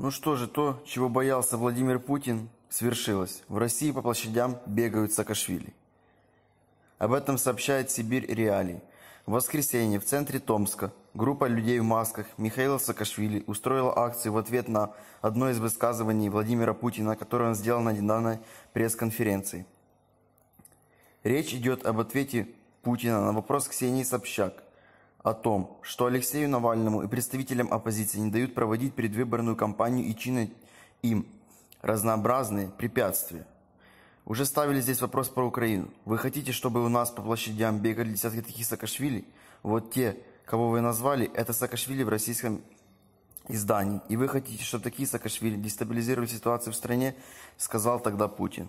Ну что же, то, чего боялся Владимир Путин, свершилось. В России по площадям бегают Саакашвили. Об этом сообщает Сибирь Реалии. В воскресенье в центре Томска группа людей в масках Михаила Саакашвили устроила акцию в ответ на одно из высказываний Владимира Путина, которое он сделал на недавней пресс-конференции. Речь идет об ответе Путина на вопрос Ксении Собчак о том, что Алексею Навальному и представителям оппозиции не дают проводить предвыборную кампанию и чинят им разнообразные препятствия. Уже ставили здесь вопрос про Украину. Вы хотите, чтобы у нас по площадям бегали десятки таких Саакашвили? Вот те, кого вы назвали, это Саакашвили в российском издании. И вы хотите, чтобы такие Саакашвили дестабилизировали ситуацию в стране, сказал тогда Путин.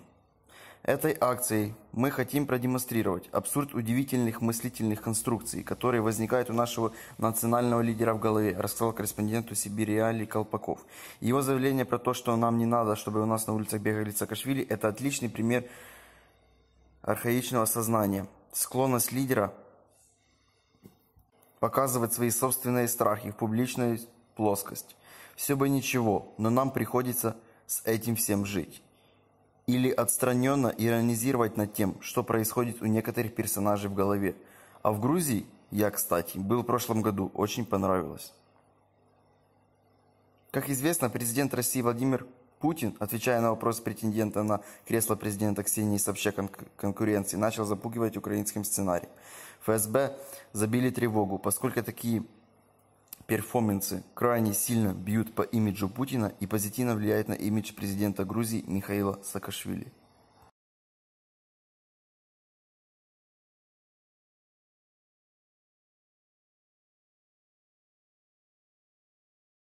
Этой акцией мы хотим продемонстрировать абсурд удивительных мыслительных конструкций, которые возникают у нашего национального лидера в голове, рассказал корреспонденту Сибири Али Колпаков. Его заявление про то, что нам не надо, чтобы у нас на улицах бегали Саакашвили, это отличный пример архаичного сознания. Склонность лидера показывать свои собственные страхи в публичную плоскость. Все бы ничего, но нам приходится с этим всем жить или отстраненно иронизировать над тем, что происходит у некоторых персонажей в голове. А в Грузии я, кстати, был в прошлом году, очень понравилось. Как известно, президент России Владимир Путин, отвечая на вопрос претендента на кресло президента Ксении Собчак кон конкуренции, начал запугивать украинским сценарием. ФСБ забили тревогу, поскольку такие перформансы крайне сильно бьют по имиджу Путина и позитивно влияют на имидж президента Грузии Михаила Саакашвили.